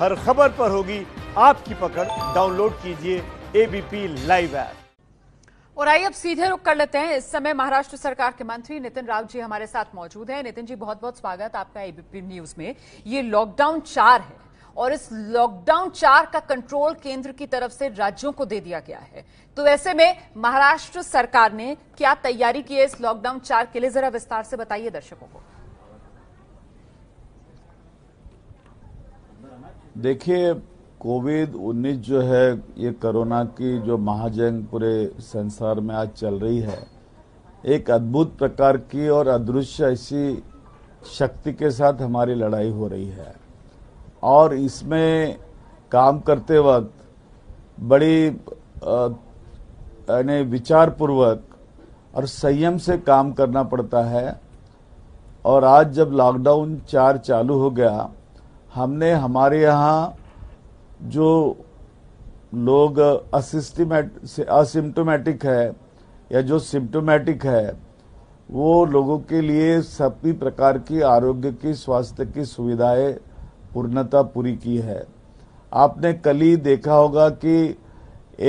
हर खबर पर होगी आपकी पकड़ डाउनलोड कीजिए एबीपी लाइव ऐप और आइए अब सीधे रुक कर लेते हैं इस समय महाराष्ट्र सरकार के मंत्री नितिन राव जी हमारे साथ मौजूद हैं नितिन जी बहुत बहुत स्वागत आपका एबीपी न्यूज में ये लॉकडाउन चार है और इस लॉकडाउन चार का कंट्रोल केंद्र की तरफ से राज्यों को दे दिया गया है तो ऐसे में महाराष्ट्र सरकार ने क्या तैयारी की है इस लॉकडाउन चार के लिए जरा विस्तार से बताइए दर्शकों को देखिए कोविड 19 जो है ये कोरोना की जो महाजंग पूरे संसार में आज चल रही है एक अद्भुत प्रकार की और अदृश्य ऐसी शक्ति के साथ हमारी लड़ाई हो रही है और इसमें काम करते वक्त बड़ी यानी विचारपूर्वक और संयम से काम करना पड़ता है और आज जब लॉकडाउन चार चालू हो गया हमने हमारे यहाँ जो लोग असिस्टमेट असिम्टोमेटिक है या जो सिम्टोमेटिक है वो लोगों के लिए सभी प्रकार की आरोग्य की स्वास्थ्य की सुविधाएं पूर्णता पूरी की है आपने कल ही देखा होगा कि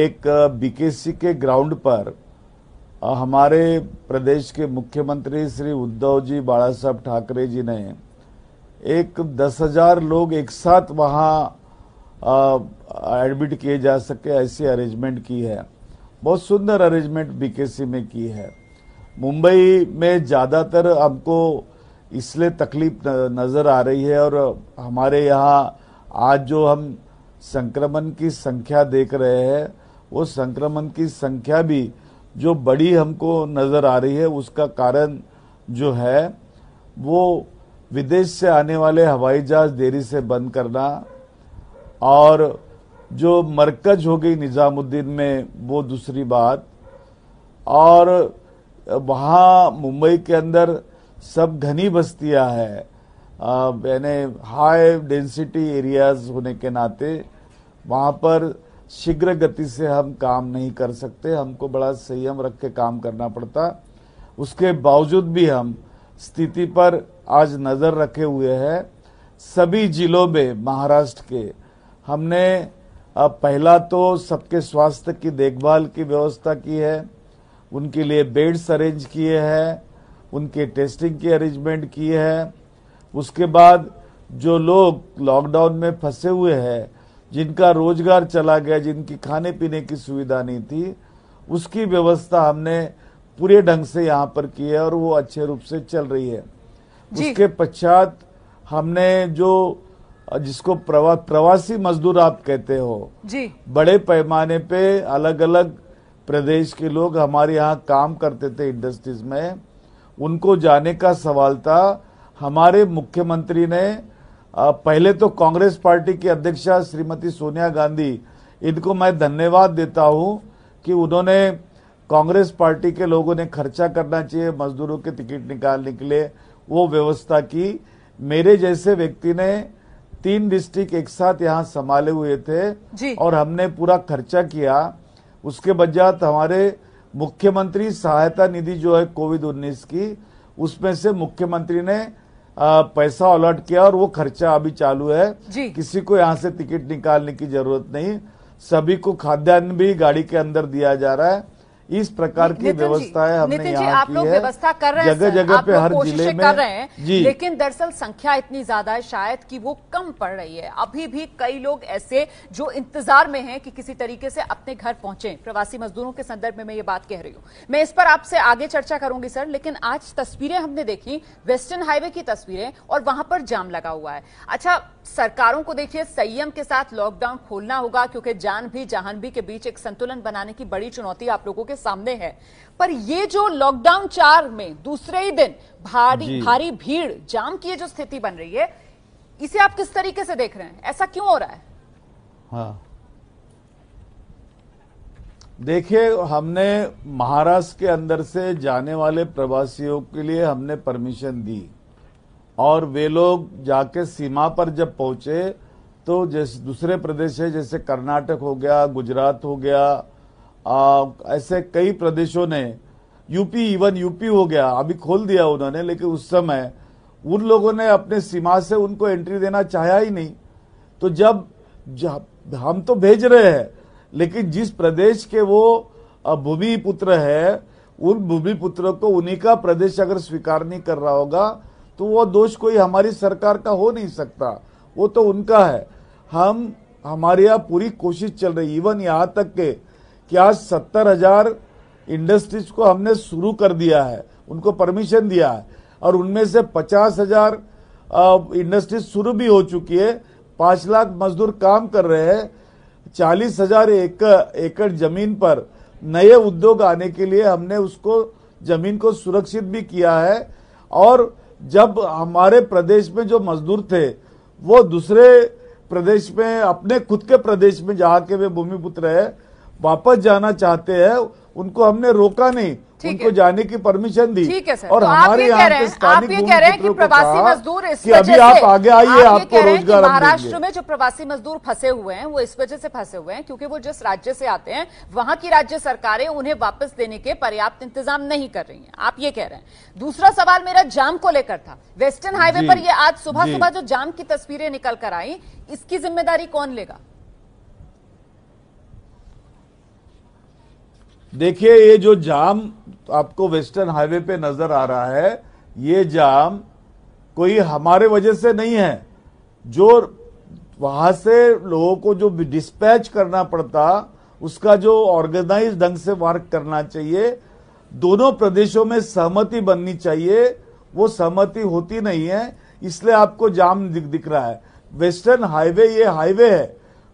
एक बीकेसी के ग्राउंड पर हमारे प्रदेश के मुख्यमंत्री श्री उद्धव जी बाला साहब ठाकरे जी ने एक दस हजार लोग एक साथ वहाँ एडमिट किए जा सके ऐसी अरेंजमेंट की है बहुत सुंदर अरेंजमेंट बीकेसी में की है मुंबई में ज़्यादातर हमको इसलिए तकलीफ नज़र आ रही है और हमारे यहाँ आज जो हम संक्रमण की संख्या देख रहे हैं वो संक्रमण की संख्या भी जो बड़ी हमको नज़र आ रही है उसका कारण जो है वो विदेश से आने वाले हवाई जहाज देरी से बंद करना और जो मरकज हो गई निज़ामुद्दीन में वो दूसरी बात और वहाँ मुंबई के अंदर सब घनी बस्तियाँ हैं यानी हाई डेंसिटी एरियाज होने के नाते वहाँ पर शीघ्र गति से हम काम नहीं कर सकते हमको बड़ा संयम रख के काम करना पड़ता उसके बावजूद भी हम स्थिति पर आज नज़र रखे हुए है सभी जिलों में महाराष्ट्र के हमने पहला तो सबके स्वास्थ्य की देखभाल की व्यवस्था की है उनके लिए बेड्स अरेंज किए हैं उनके टेस्टिंग की अरेंजमेंट की है उसके बाद जो लोग लॉकडाउन में फंसे हुए हैं जिनका रोजगार चला गया जिनकी खाने पीने की सुविधा नहीं थी उसकी व्यवस्था हमने पूरे ढंग से यहाँ पर की है और वो अच्छे रूप से चल रही है उसके पश्चात हमने जो जिसको प्रवा, प्रवासी मजदूर आप कहते हो जी बड़े पैमाने पे अलग अलग प्रदेश के लोग हमारे यहाँ काम करते थे इंडस्ट्रीज में उनको जाने का सवाल था हमारे मुख्यमंत्री ने पहले तो कांग्रेस पार्टी की अध्यक्षा श्रीमती सोनिया गांधी इनको मैं धन्यवाद देता हूँ कि उन्होंने कांग्रेस पार्टी के लोगों ने खर्चा करना चाहिए मजदूरों के टिकट निकालने के लिए वो व्यवस्था की मेरे जैसे व्यक्ति ने तीन डिस्ट्रिक्ट एक साथ यहाँ संभाले हुए थे और हमने पूरा खर्चा किया उसके बजात हमारे मुख्यमंत्री सहायता निधि जो है कोविड उन्नीस की उसमें से मुख्यमंत्री ने आ, पैसा अलॉट किया और वो खर्चा अभी चालू है किसी को यहाँ से टिकट निकालने की जरूरत नहीं सभी को खाद्यान्न भी गाड़ी के अंदर दिया जा रहा है इस प्रकार की व्यवस्थाएं हमने जी की लोग व्यवस्था कर रहे हैं जगह जगह पे हर जिले में कर रहे हैं लेकिन दरअसल संख्या इतनी ज्यादा है शायद कि वो कम पड़ रही है अभी भी कई लोग ऐसे जो इंतजार में हैं कि किसी तरीके से अपने घर पहुंचे प्रवासी मजदूरों के संदर्भ में मैं ये बात कह रही हूँ मैं इस पर आपसे आगे चर्चा करूंगी सर लेकिन आज तस्वीरें हमने देखी वेस्टर्न हाईवे की तस्वीरें और वहां पर जाम लगा हुआ है अच्छा सरकारों को देखिए संयम के साथ लॉकडाउन खोलना होगा क्योंकि जान भी जहान भी के बीच एक संतुलन बनाने की बड़ी चुनौती आप लोगों के सामने है पर ये जो लॉकडाउन चार में दूसरे ही दिन भारी भारी भीड़ जाम की जो स्थिति बन रही है इसे आप किस तरीके से देख रहे हैं ऐसा क्यों हो रहा है हाँ। देखिए हमने महाराष्ट्र के अंदर से जाने वाले प्रवासियों के लिए हमने परमिशन दी और वे लोग जाके सीमा पर जब पहुंचे तो जैसे दूसरे प्रदेश है जैसे कर्नाटक हो गया गुजरात हो गया आ, ऐसे कई प्रदेशों ने यूपी इवन यूपी हो गया अभी खोल दिया उन्होंने लेकिन उस समय उन लोगों ने अपने सीमा से उनको एंट्री देना चाहा ही नहीं तो जब, जब हम तो भेज रहे हैं लेकिन जिस प्रदेश के वो भूमि पुत्र है उन भूमि पुत्र को उन्हीं का प्रदेश अगर स्वीकार नहीं कर रहा होगा तो वो दोष कोई हमारी सरकार का हो नहीं सकता वो तो उनका है हम हमारे यहाँ पूरी कोशिश चल रही इवन यहाँ तक के कि आज सत्तर हजार इंडस्ट्रीज को हमने शुरू कर दिया है उनको परमिशन दिया है और उनमें से पचास हजार इंडस्ट्रीज शुरू भी हो चुकी है पांच लाख मजदूर काम कर रहे हैं चालीस हजार एक, एकड़ जमीन पर नए उद्योग आने के लिए हमने उसको जमीन को सुरक्षित भी किया है और जब हमारे प्रदेश में जो मजदूर थे वो दूसरे प्रदेश में अपने खुद के प्रदेश में जाके वे भूमिपुत्र है वापस जाना चाहते हैं उनको हमने रोका नहीं उनको जाने की परमिशन दी ठीक है और तो हमारे यहाँ आप ये कह रहे हैं कि प्रवासी मजदूर इस अभी आप आगे आइए आपको रोजगार महाराष्ट्र में जो प्रवासी मजदूर फंसे हुए हैं वो इस वजह से फंसे हुए हैं क्योंकि वो जिस राज्य से आते हैं वहां की राज्य सरकारें उन्हें वापस देने के पर्याप्त इंतजाम नहीं कर रही है आप ये कह रहे हैं दूसरा सवाल मेरा जाम को लेकर था वेस्टर्न हाईवे पर ये आज सुबह सुबह जो जाम की तस्वीरें निकल कर आई इसकी जिम्मेदारी कौन लेगा देखिए ये जो जाम तो आपको वेस्टर्न हाईवे पे नजर आ रहा है ये जाम कोई हमारे वजह से नहीं है जो वहां से लोगों को जो डिस्पैच करना पड़ता उसका जो ऑर्गेनाइज ढंग से वर्क करना चाहिए दोनों प्रदेशों में सहमति बननी चाहिए वो सहमति होती नहीं है इसलिए आपको जाम दिख दिख रहा है वेस्टर्न हाईवे ये हाईवे है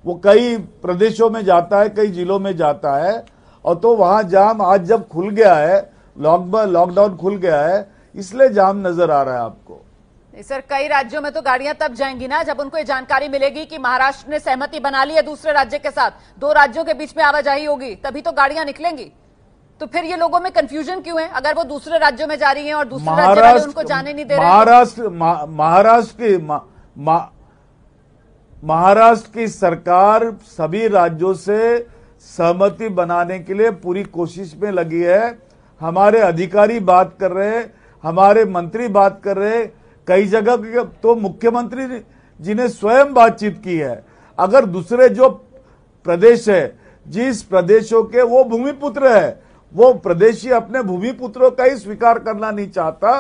वो कई प्रदेशों में जाता है कई जिलों में जाता है और तो वहां जाम आज जब खुल गया है लॉकडाउन खुल गया है इसलिए जाम नजर आ रहा है आपको सर कई राज्यों में तो गाड़ियां तब जाएंगी ना जब उनको ये जानकारी मिलेगी कि महाराष्ट्र ने सहमति बना ली है दूसरे राज्य के साथ दो राज्यों के बीच में आवाजाही होगी तभी तो गाड़ियां निकलेंगी तो फिर ये लोगों में कंफ्यूजन क्यों है अगर वो दूसरे राज्यों में जा रही है और दूसरे राज्य वाले उनको जाने नहीं दे रहे तो- महाराष्ट्र महाराष्ट्र की महाराष्ट्र की सरकार सभी राज्यों से सहमति बनाने के लिए पूरी कोशिश में लगी है हमारे अधिकारी बात कर रहे हमारे मंत्री बात कर रहे कई जगह तो मुख्यमंत्री जी ने स्वयं बातचीत की है अगर दूसरे जो प्रदेश है जिस प्रदेशों के वो भूमिपुत्र है वो प्रदेशी अपने भूमिपुत्रों का ही स्वीकार करना नहीं चाहता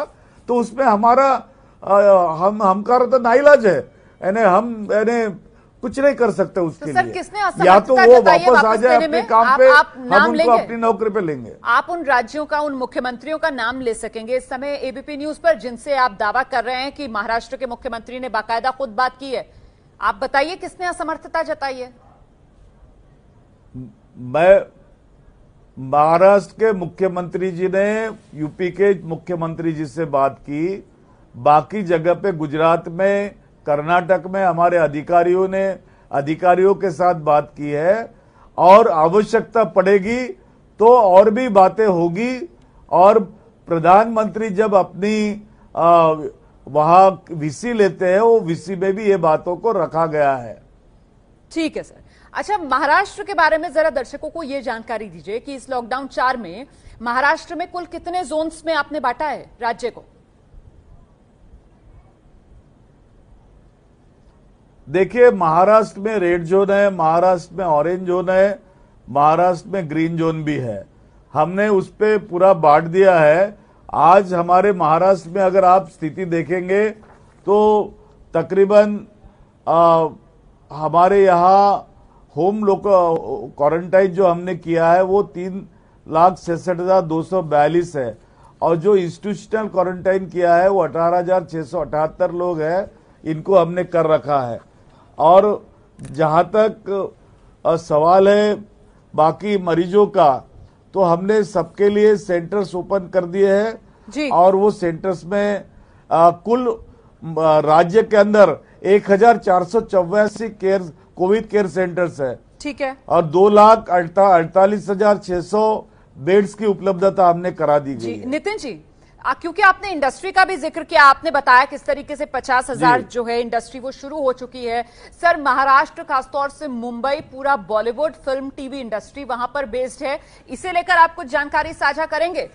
तो उसमें हमारा आ, हम हमकार तो नाइलाज है यानी हम यानी कुछ नहीं कर सकते तो उसके तो लिए या तो वो वापस आ जाए अपने काम आप, पे आप नाम हम उनको अपनी नौकरी पे लेंगे आप उन राज्यों का उन मुख्यमंत्रियों का नाम ले सकेंगे इस समय एबीपी न्यूज पर जिनसे आप दावा कर रहे हैं कि महाराष्ट्र के मुख्यमंत्री ने बाकायदा खुद बात की है आप बताइए किसने असमर्थता जताई है मैं महाराष्ट्र के मुख्यमंत्री जी ने यूपी के मुख्यमंत्री जी से बात की बाकी जगह पे गुजरात में कर्नाटक में हमारे अधिकारियों ने अधिकारियों के साथ बात की है और आवश्यकता पड़ेगी तो और भी बातें होगी और प्रधानमंत्री जब अपनी आ, वहाँ वीसी लेते हैं वो वीसी में भी ये बातों को रखा गया है ठीक है सर अच्छा महाराष्ट्र के बारे में जरा दर्शकों को ये जानकारी दीजिए कि इस लॉकडाउन चार में महाराष्ट्र में कुल कितने जोन्स में आपने बांटा है राज्य को देखिए महाराष्ट्र में रेड जोन है महाराष्ट्र में ऑरेंज जोन है महाराष्ट्र में ग्रीन जोन भी है हमने उस पर पूरा बांट दिया है आज हमारे महाराष्ट्र में अगर आप स्थिति देखेंगे तो तकरीबन हमारे यहाँ होम लोक क्वारंटाइन जो हमने किया है वो तीन लाख छसठ हजार दो सौ बयालीस है और जो इंस्टीट्यूशनल क्वारंटाइन किया है वो अठारह हजार छः सौ अठहत्तर लोग हैं इनको हमने कर रखा है और जहाँ तक सवाल है बाकी मरीजों का तो हमने सबके लिए सेंटर्स ओपन कर दिए हैं और वो सेंटर्स में आ, कुल राज्य के अंदर एक हजार चार सौ चौवासी केयर कोविड केयर सेंटर्स है ठीक है और दो लाख अड़तालीस हजार छह सौ बेड्स की उपलब्धता हमने करा दी गई नितिन जी आ, क्योंकि आपने इंडस्ट्री का भी जिक्र किया आपने बताया किस तरीके से पचास हजार जो है इंडस्ट्री वो शुरू हो चुकी है सर महाराष्ट्र खासतौर से मुंबई पूरा बॉलीवुड फिल्म टीवी इंडस्ट्री वहां पर बेस्ड है इसे लेकर आप कुछ जानकारी साझा करेंगे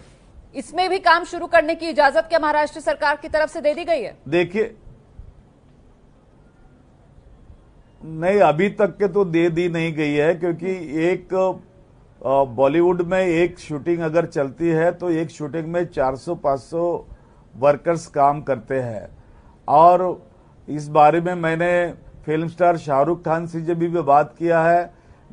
इसमें भी काम शुरू करने की इजाजत क्या महाराष्ट्र सरकार की तरफ से दे दी गई है देखिए नहीं अभी तक के तो दे दी नहीं गई है क्योंकि एक बॉलीवुड में एक शूटिंग अगर चलती है तो एक शूटिंग में 400-500 वर्कर्स काम करते हैं और इस बारे में मैंने फिल्म स्टार शाहरुख खान से जब भी बात किया है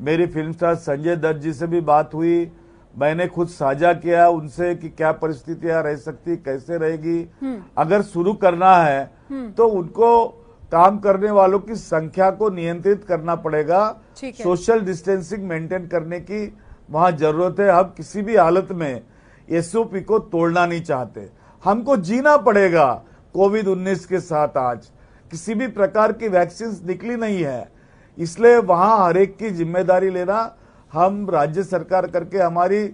मेरी फिल्म स्टार संजय दत्त जी से भी बात हुई मैंने खुद साझा किया उनसे कि क्या परिस्थितियां रह सकती कैसे रहेगी हम्म। अगर शुरू करना है हम्म। तो उनको काम करने वालों की संख्या को नियंत्रित करना पड़ेगा सोशल डिस्टेंसिंग मेंटेन करने की वहाँ ज़रूरत है हम किसी भी हालत में एसओपी को तोड़ना नहीं चाहते हमको जीना पड़ेगा कोविड 19 के साथ आज किसी भी प्रकार की वैक्सीन निकली नहीं है इसलिए वहां हर एक की जिम्मेदारी लेना हम राज्य सरकार करके हमारी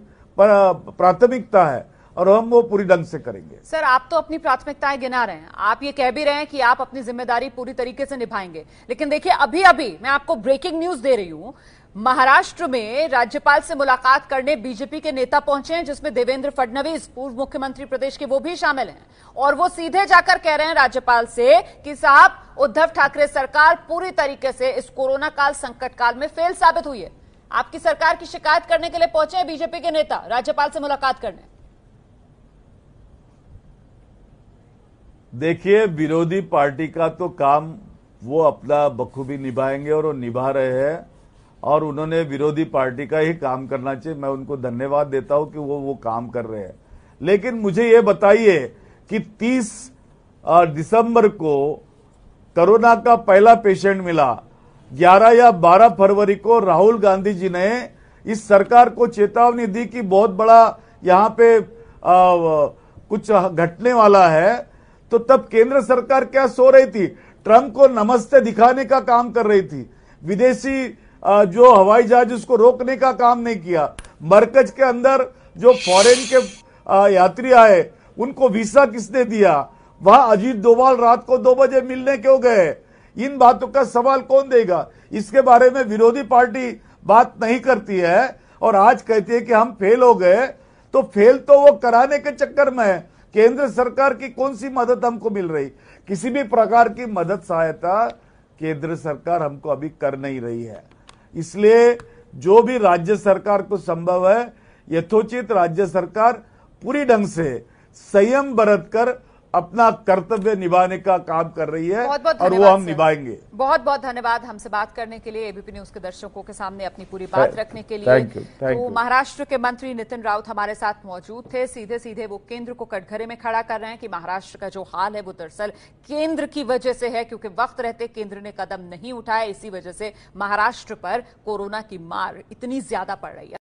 प्राथमिकता है और हम वो पूरी ढंग से करेंगे सर आप तो अपनी प्राथमिकताएं गिना रहे हैं आप ये कह भी रहे हैं कि आप अपनी जिम्मेदारी पूरी तरीके से निभाएंगे लेकिन देखिए अभी अभी मैं आपको ब्रेकिंग न्यूज दे रही हूँ महाराष्ट्र में राज्यपाल से मुलाकात करने बीजेपी के नेता पहुंचे हैं जिसमें देवेंद्र फडणवीस पूर्व मुख्यमंत्री प्रदेश के वो भी शामिल हैं और वो सीधे जाकर कह रहे हैं राज्यपाल से कि साहब उद्धव ठाकरे सरकार पूरी तरीके से इस कोरोना काल संकट काल में फेल साबित हुई है आपकी सरकार की शिकायत करने के लिए पहुंचे हैं बीजेपी के नेता राज्यपाल से मुलाकात करने देखिए विरोधी पार्टी का तो काम वो अपना बखूबी निभाएंगे और वो निभा रहे हैं और उन्होंने विरोधी पार्टी का ही काम करना चाहिए मैं उनको धन्यवाद देता हूं कि वो वो काम कर रहे हैं लेकिन मुझे ये बताइए कि 30 दिसंबर को कोरोना का पहला पेशेंट मिला 11 या 12 फरवरी को राहुल गांधी जी ने इस सरकार को चेतावनी दी कि बहुत बड़ा यहाँ पे आ, कुछ घटने वाला है तो तब केंद्र सरकार क्या सो रही थी ट्रंप को नमस्ते दिखाने का काम कर रही थी विदेशी जो हवाई जहाज उसको रोकने का काम नहीं किया मरकज के अंदर जो फॉरेन के यात्री आए उनको वीसा किसने दिया वहां अजीत डोवाल रात को दो बजे मिलने क्यों गए इन बातों का सवाल कौन देगा इसके बारे में विरोधी पार्टी बात नहीं करती है और आज कहती है कि हम फेल हो गए तो फेल तो वो कराने के चक्कर में केंद्र सरकार की कौन सी मदद हमको मिल रही किसी भी प्रकार की मदद सहायता केंद्र सरकार हमको अभी कर नहीं रही है इसलिए जो भी राज्य सरकार को संभव है यथोचित राज्य सरकार पूरी ढंग से संयम बरत कर अपना कर्तव्य निभाने का काम कर रही है बहुत बहुत और वो हम निभाएंगे बहुत बहुत धन्यवाद हमसे बात करने के लिए एबीपी न्यूज के दर्शकों के सामने अपनी पूरी बात रखने के लिए thank you thank you Maharashtra के मंत्री नितिन राउत हमारे साथ मौजूद थे सीधे सीधे वो केंद्र को कटघरे में खड़ा कर रहे हैं कि महाराष्ट्र का जो हाल है वो दरअसल केंद्र की वजह से है क्योंकि वक्त रहते केंद्र ने कदम नहीं उठाया इसी वजह से महाराष्ट्र पर कोरोना की मार इतनी ज्यादा पड़ रही है